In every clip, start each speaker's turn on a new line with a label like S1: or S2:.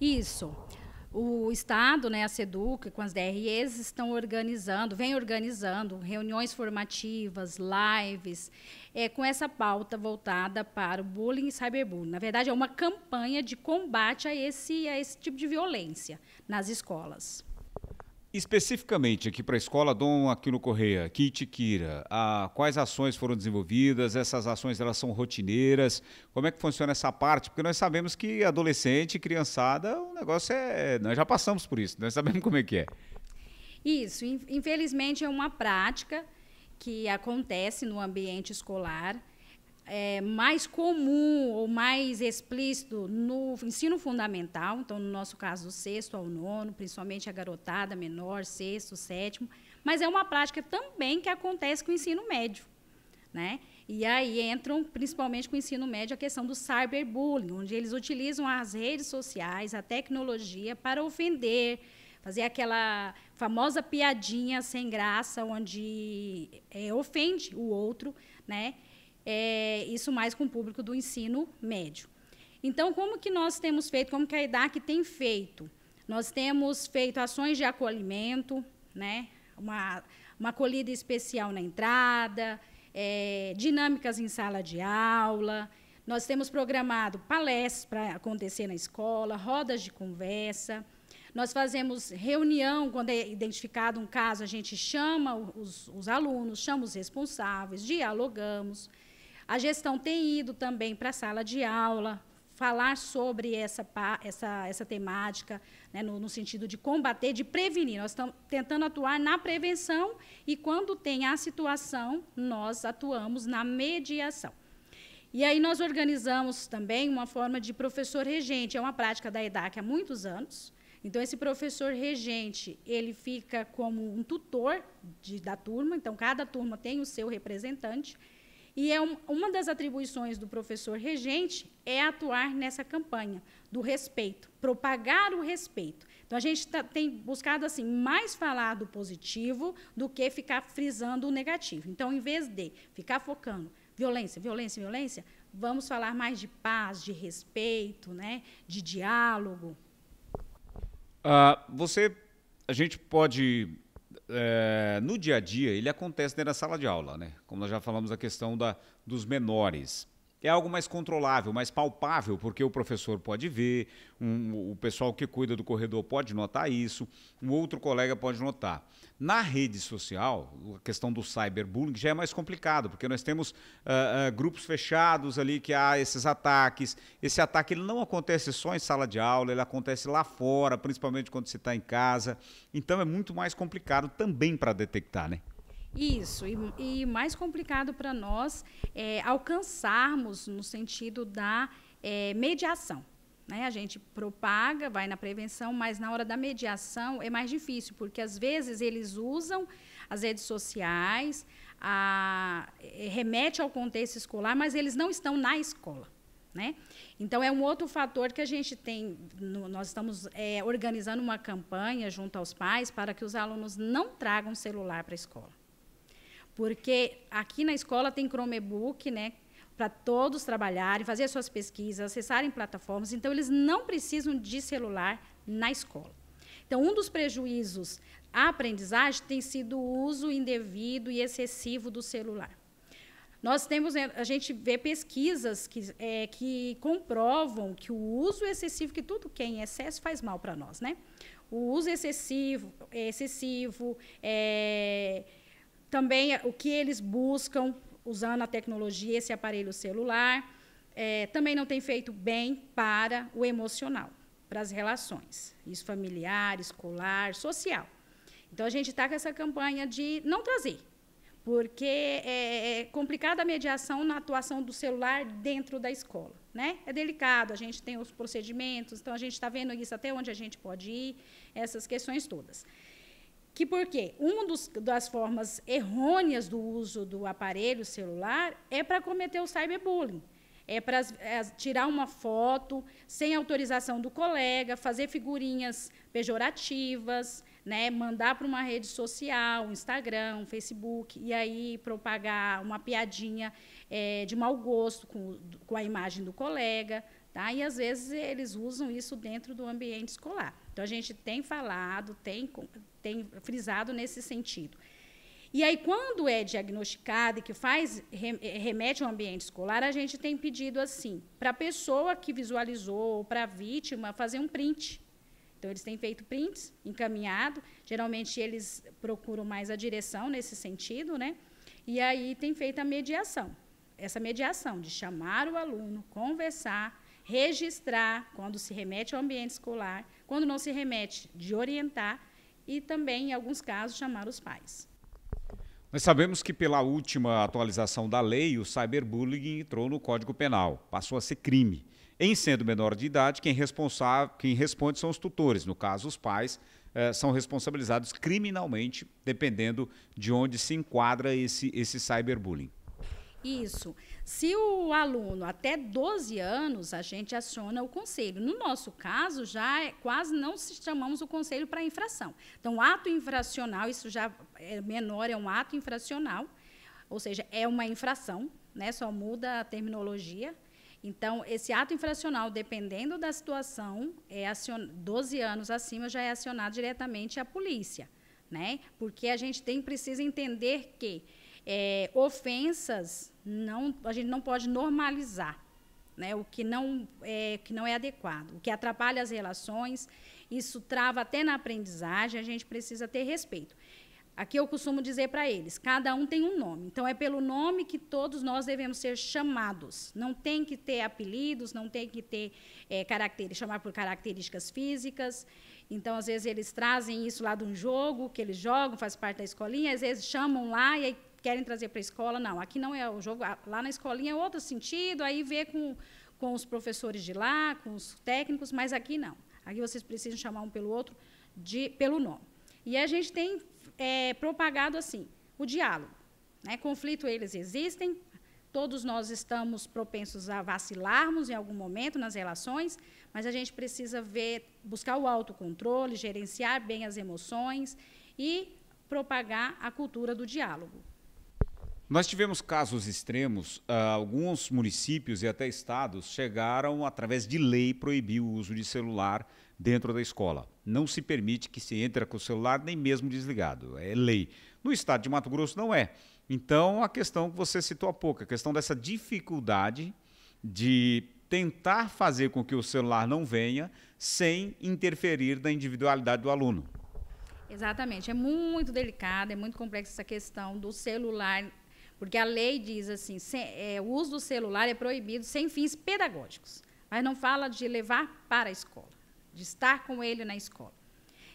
S1: Isso. O Estado, né, a SEDUC, com as DREs, estão organizando, vem organizando reuniões formativas, lives, é, com essa pauta voltada para o bullying e cyberbullying. Na verdade, é uma campanha de combate a esse, a esse tipo de violência nas escolas.
S2: Especificamente aqui para a escola Dom Aquino Correia, aqui a, quais ações foram desenvolvidas? Essas ações elas são rotineiras? Como é que funciona essa parte? Porque nós sabemos que adolescente, criançada, o negócio é. Nós já passamos por isso, nós sabemos como é que é.
S1: Isso, infelizmente é uma prática que acontece no ambiente escolar é, mais comum ou mais explícito no ensino fundamental, então, no nosso caso, do sexto ao nono, principalmente a garotada menor, sexto, sétimo, mas é uma prática também que acontece com o ensino médio. Né? E aí entram, principalmente com o ensino médio, a questão do cyberbullying, onde eles utilizam as redes sociais, a tecnologia, para ofender, fazer aquela famosa piadinha sem graça, onde é, ofende o outro, né? é, isso mais com o público do ensino médio. Então, como que nós temos feito, como que a IDAC tem feito? Nós temos feito ações de acolhimento, né? uma, uma acolhida especial na entrada, é, dinâmicas em sala de aula, nós temos programado palestras para acontecer na escola, rodas de conversa, nós fazemos reunião, quando é identificado um caso, a gente chama os, os alunos, chama os responsáveis, dialogamos, a gestão tem ido também para a sala de aula, falar sobre essa, essa, essa temática, né, no, no, sentido de combater, de prevenir. Nós estamos tentando atuar na prevenção e, quando tem a situação, nós atuamos na mediação. E aí nós organizamos também uma forma de professor regente, é uma prática da EDAC há muitos anos. Então, esse professor regente, ele fica como um tutor de, da turma, então, cada turma tem o seu representante, e é um, uma das atribuições do professor regente é atuar nessa campanha do respeito, propagar o respeito. Então a gente tá, tem buscado assim mais falar do positivo do que ficar frisando o negativo. Então, em vez de ficar focando violência, violência, violência, vamos falar mais de paz, de respeito, né, de diálogo.
S2: Ah, você, a gente pode é, no dia a dia, ele acontece dentro da sala de aula, né? Como nós já falamos, a questão da, dos menores é algo mais controlável, mais palpável, porque o professor pode ver, um, o pessoal que cuida do corredor pode notar isso, um outro colega pode notar. Na rede social, a questão do cyberbullying já é mais complicado, porque nós temos uh, uh, grupos fechados ali que há esses ataques. Esse ataque ele não acontece só em sala de aula, ele acontece lá fora, principalmente quando você está em casa. Então é muito mais complicado também para detectar, né?
S1: Isso, e, e mais complicado para nós é alcançarmos no sentido da é, mediação. Né? A gente propaga, vai na prevenção, mas na hora da mediação é mais difícil, porque às vezes eles usam as redes sociais, a, é, remete ao contexto escolar, mas eles não estão na escola. Né? Então, é um outro fator que a gente tem. No, nós estamos é, organizando uma campanha junto aos pais para que os alunos não tragam celular para a escola. Porque aqui na escola tem Chromebook, né? Para todos trabalharem, fazer suas pesquisas, acessarem plataformas. Então, eles não precisam de celular na escola. Então, um dos prejuízos à aprendizagem tem sido o uso indevido e excessivo do celular. Nós temos, né, a gente vê pesquisas que, é, que comprovam que o uso excessivo, que tudo que é em excesso faz mal para nós, né? O uso excessivo, excessivo é, também eh, o que eles buscam usando a tecnologia, esse aparelho celular. É, também não tem feito bem para o emocional, para as relações, isso familiar, escolar, social. Então a gente está com essa campanha de não trazer, porque é, é complicada a mediação na atuação do celular dentro da escola. Né? É delicado, a gente tem os procedimentos, então a gente está vendo isso até onde a gente pode ir, essas questões todas. Que por quê? uma dos, das formas errôneas do uso do aparelho celular é para cometer o cyberbullying. É para é, tirar uma foto sem autorização do colega, fazer figurinhas pejorativas, né, mandar para uma rede social, Instagram, Facebook, e aí propagar uma piadinha é, de mau gosto com, com a imagem do colega. Tá? E às vezes eles usam isso dentro do ambiente escolar. Então a gente tem falado, tem, tem frisado nesse sentido. E aí, quando é diagnosticado e que faz eh, remete ao ambiente escolar, a gente tem pedido assim, para a pessoa que visualizou para a vítima fazer um print. Então, eles têm feito prints, encaminhado. Geralmente, eles procuram mais a direção nesse sentido, né? E aí tem feito a mediação. Essa mediação de chamar o aluno, conversar, registrar quando se remete ao ambiente escolar, quando não se remete, de orientar e também, em alguns casos, chamar os pais.
S2: Nós sabemos que pela última atualização da lei, o cyberbullying entrou no Código Penal, passou a ser crime. Em sendo menor de idade, quem, responsável, quem responde são os tutores, no caso, os pais, eh, são responsabilizados criminalmente, dependendo de onde se enquadra esse, esse cyberbullying.
S1: Isso. Se o aluno até 12 anos, a gente aciona o conselho. No nosso caso, já é, quase não se chamamos o conselho para infração. Então, ato infracional, isso já é menor, é um ato infracional, ou seja, é uma infração, né? só muda a terminologia. Então, esse ato infracional, dependendo da situação, é acion... 12 anos acima já é acionado diretamente a polícia, né? Porque a gente tem precisa entender que é, ofensas, não, a gente não pode normalizar. Né, o que não, é, que não é adequado, o que atrapalha as relações, isso trava até na aprendizagem, a gente precisa ter respeito. Aqui eu costumo dizer para eles: cada um tem um nome. Então, é pelo nome que todos nós devemos ser chamados. Não tem que ter apelidos, não tem que ter é, chamar por características físicas. Então, às vezes, eles trazem isso lá de um jogo que eles jogam, faz parte da escolinha, às vezes chamam lá e aí querem trazer para a escola. Não, aqui não é o jogo. Lá na escolinha é outro sentido, aí vê com, com os professores de lá, com os técnicos, mas aqui não. Aqui vocês precisam chamar um pelo outro de, pelo nome. E a gente tem é, propagado assim o diálogo. Né? Conflito eles existem, todos nós estamos propensos a vacilarmos em algum momento nas relações, mas a gente precisa ver, buscar o autocontrole, gerenciar bem as emoções e propagar a cultura do diálogo.
S2: Nós tivemos casos extremos, uh, alguns municípios e até estados chegaram, através de lei, proibir o uso de celular dentro da escola. Não se permite que se entre com o celular nem mesmo desligado, é lei. No estado de Mato Grosso não é. Então, a questão que você citou há pouco, a questão dessa dificuldade de tentar fazer com que o celular não venha sem interferir na individualidade do aluno.
S1: Exatamente, é muito delicada, é muito complexa essa questão do celular porque a lei diz assim, sem, é, o uso do celular é proibido sem fins pedagógicos, mas não fala de levar para a escola, de estar com ele na escola.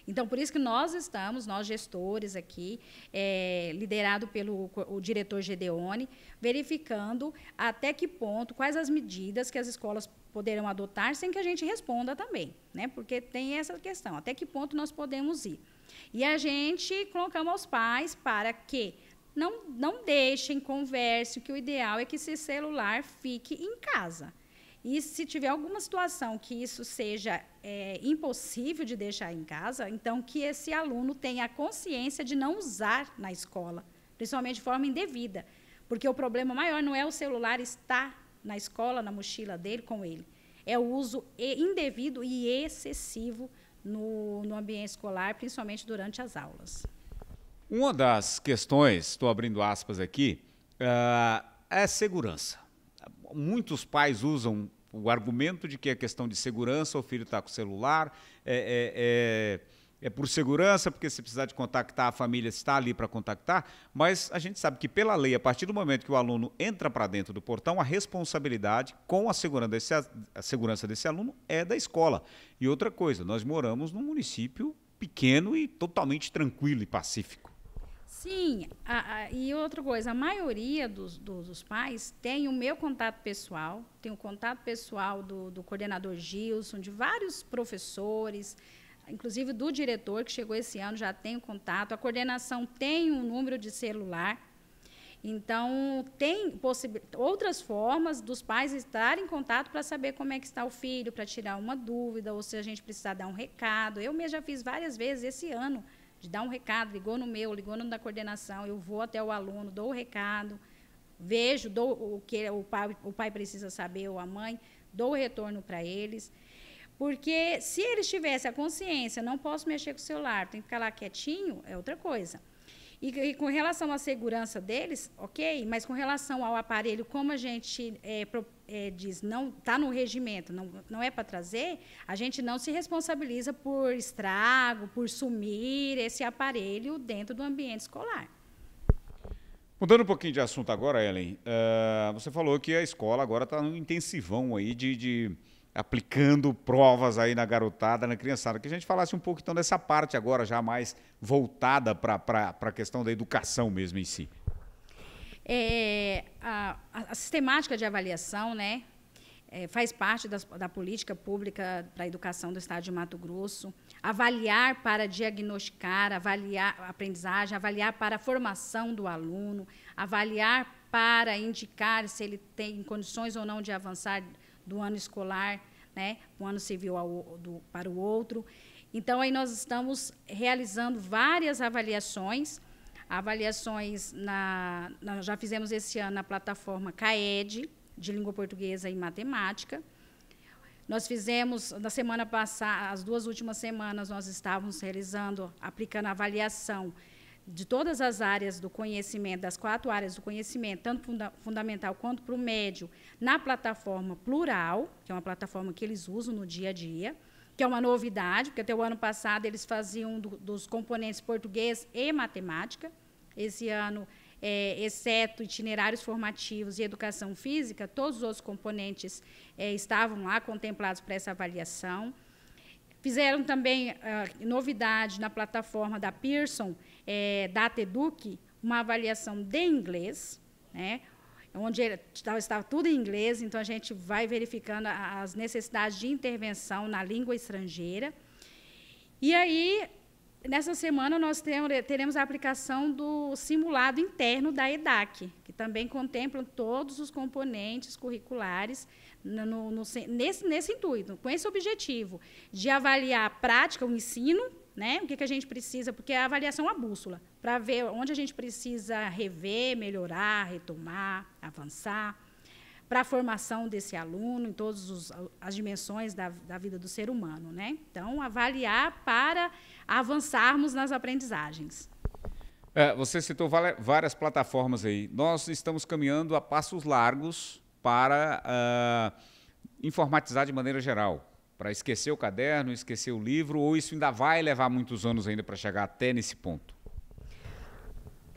S1: Então, por isso que nós estamos, nós gestores aqui, é, liderado pelo o diretor Gedeone, verificando até que ponto, quais as medidas que as escolas poderão adotar sem que a gente responda também, né? porque tem essa questão, até que ponto nós podemos ir. E a gente colocamos aos pais para que não, não deixem, converse, que o ideal é que esse celular fique em casa. E se tiver alguma situação que isso seja é, impossível de deixar em casa, então que esse aluno tenha a consciência de não usar na escola, principalmente de forma indevida. Porque o problema maior não é o celular estar na escola, na mochila dele, com ele. É o uso indevido e excessivo no, no ambiente escolar, principalmente durante as aulas.
S2: Uma das questões, estou abrindo aspas aqui, ah, é segurança. Muitos pais usam o argumento de que é questão de segurança, o filho está com o celular, é, é, é, é, por segurança, porque se precisar de contactar a família, está ali para contactar, mas a gente sabe que pela lei, a partir do momento que o aluno entra para dentro do portão, a responsabilidade com a segurança, desse, a segurança desse aluno é da escola. E outra coisa, nós moramos num município pequeno e totalmente tranquilo e pacífico.
S1: Sim, a, a, e outra coisa, a maioria dos, dos, dos, pais tem o meu contato pessoal, tem o contato pessoal do, do coordenador Gilson, de vários professores, inclusive do diretor que chegou esse ano, já tem o contato, a coordenação tem um número de celular. Então, tem outras formas dos pais estarem em contato para saber como é que está o filho, para tirar uma dúvida, ou se a gente precisar dar um recado. Eu mesma já fiz várias vezes esse ano de dar um recado, ligou no meu, ligou no da coordenação, eu vou até o aluno, dou o recado, vejo dou o que o pai, o pai precisa saber ou a mãe, dou o retorno para eles. Porque se eles tivessem a consciência, não posso mexer com o celular, tem que ficar lá quietinho, é outra coisa. E, e, com relação à segurança deles, ok, mas com relação ao aparelho, como a gente é, pro, é, diz, não está no regimento, não, não é para trazer, a gente não se responsabiliza por estrago, por sumir esse aparelho dentro do ambiente escolar.
S2: Mudando um pouquinho de assunto agora, Ellen, uh, você falou que a escola agora está num intensivão aí de, de aplicando provas aí na garotada, na criançada. Que a gente falasse um pouco então dessa parte agora, já mais voltada para a questão da educação mesmo em si.
S1: É, a, a, sistemática de avaliação, né? É, faz parte das, da política pública para a educação do Estado de Mato Grosso. Avaliar para diagnosticar, avaliar a aprendizagem, avaliar para a formação do aluno, avaliar para indicar se ele tem condições ou não de avançar do ano escolar, né, um ano civil ao, do, para o outro. Então, aí nós estamos realizando várias avaliações, avaliações na, nós já fizemos esse ano na plataforma CAED, de língua portuguesa e matemática. Nós fizemos, na semana passada, as duas últimas semanas, nós estávamos realizando, aplicando avaliação de todas as áreas do conhecimento, das quatro áreas do conhecimento, tanto funda fundamental quanto para o médio, na plataforma plural, que é uma plataforma que eles usam no dia a dia, que é uma novidade, porque até o ano passado eles faziam do, dos componentes português e matemática. Esse ano, é, exceto itinerários formativos e educação física, todos os outros componentes é, estavam lá contemplados para essa avaliação. Fizeram também uh, novidade na plataforma da Pearson, é, da Teduc, uma avaliação de inglês, né? onde estava tudo em inglês, então a gente vai verificando as necessidades de intervenção na língua estrangeira. E aí Nessa semana, nós teremos a aplicação do simulado interno da EDAC, que também contempla todos os componentes curriculares no, no, nesse, nesse intuito, com esse objetivo de avaliar a prática, o ensino, né? o que, que a gente precisa, porque a avaliação é uma bússola, para ver onde a gente precisa rever, melhorar, retomar, avançar, para a formação desse aluno em todas as dimensões da, da vida do ser humano. Né? Então, avaliar para avançarmos nas aprendizagens.
S2: É, você citou várias plataformas aí. Nós estamos caminhando a passos largos para uh, informatizar de maneira geral, para esquecer o caderno, esquecer o livro, ou isso ainda vai levar muitos anos ainda para chegar até nesse ponto?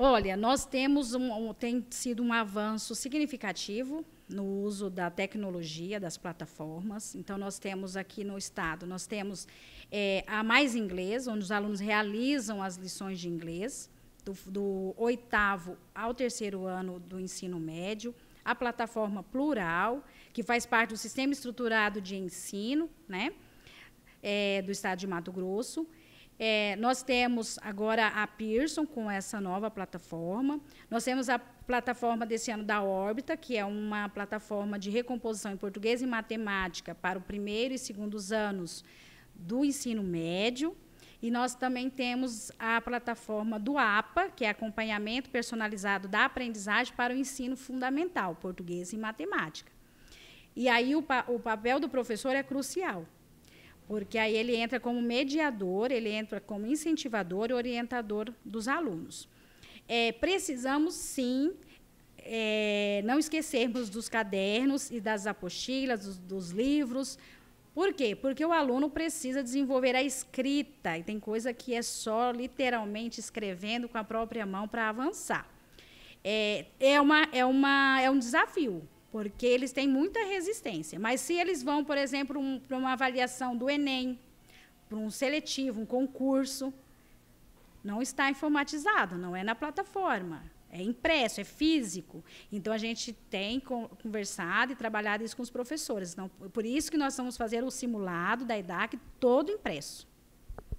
S1: Olha, nós temos um, um, tem sido um avanço significativo no uso da tecnologia, das plataformas. Então, nós temos aqui no Estado, nós temos é, a Mais Inglês, onde os alunos realizam as lições de inglês, do, do oitavo ao terceiro ano do ensino médio. A plataforma Plural, que faz parte do sistema estruturado de ensino né, é, do Estado de Mato Grosso. É, nós temos agora a Pearson com essa nova plataforma. Nós temos a plataforma desse ano da Órbita, que é uma plataforma de recomposição em português e matemática para o primeiro e segundos anos do ensino médio. E nós também temos a plataforma do APA, que é acompanhamento personalizado da aprendizagem para o ensino fundamental, português e matemática. E aí o, pa o papel do professor é crucial porque aí ele entra como mediador, ele entra como incentivador e orientador dos alunos. É, precisamos, sim, é, não esquecermos dos cadernos e das apostilas, dos, dos livros. Por quê? Porque o aluno precisa desenvolver a escrita, e tem coisa que é só literalmente escrevendo com a própria mão para avançar. É, é, uma, é, uma, é um desafio, porque eles têm muita resistência. Mas se eles vão, por exemplo, um, para uma avaliação do Enem, para um seletivo, um concurso, não está informatizado, não é na plataforma, é impresso, é físico. Então a gente tem conversado e trabalhado isso com os professores. Então, por isso que nós vamos fazer o simulado da EDAC todo impresso.